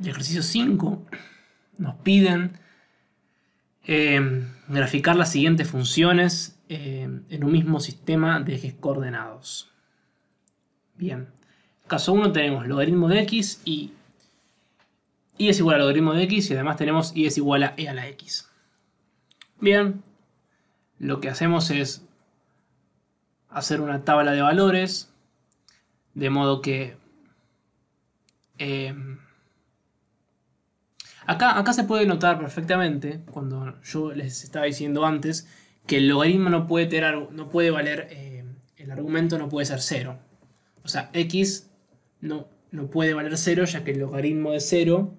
el ejercicio 5 nos piden eh, graficar las siguientes funciones eh, en un mismo sistema de ejes coordenados. Bien, caso 1 tenemos logaritmo de x y y es igual a logaritmo de x y además tenemos y es igual a e a la x. Bien, lo que hacemos es hacer una tabla de valores de modo que eh, Acá, se puede notar perfectamente, cuando yo les estaba diciendo antes, que el logaritmo no puede, tener, no puede valer, eh, el argumento no puede ser cero. O sea, x no, puede valer cero ya que el logaritmo de cero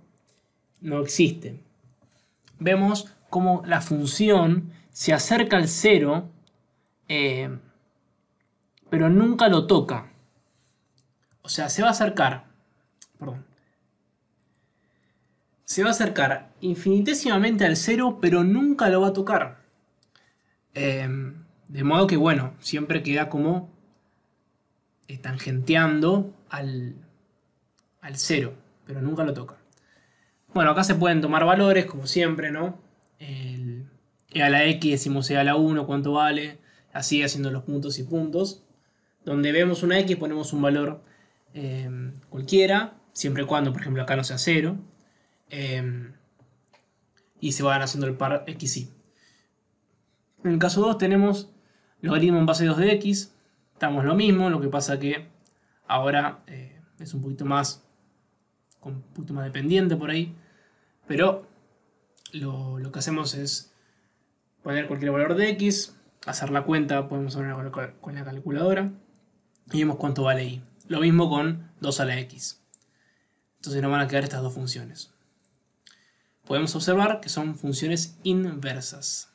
no existe. Vemos cómo la función se acerca al cero, eh, pero nunca lo toca. O sea, se va a acercar, perdón, se va a acercar infinitésimamente al cero, pero nunca lo va a tocar. Em, de modo que, bueno, siempre queda como eh, tangenteando al, al cero, pero nunca lo toca. Bueno, acá se pueden tomar valores, como siempre, ¿no? e a la X decimos E a la 1, cuánto vale, así haciendo los puntos y puntos. Donde vemos una X ponemos un valor em, cualquiera, siempre y cuando, por ejemplo, acá no sea cero. Em, y se van haciendo el par x y En el caso 2 tenemos logaritmo en base 2 de x. Estamos lo mismo, lo que pasa que ahora eh, es un poquito más un poquito más dependiente por ahí. Pero lo, que hacemos es poner cualquier valor de x, hacer la cuenta, podemos hacerlo con, con la calculadora y vemos cuánto vale y. Lo mismo con 2 a la x. Entonces nos van a quedar estas dos funciones podemos observar que son funciones inversas.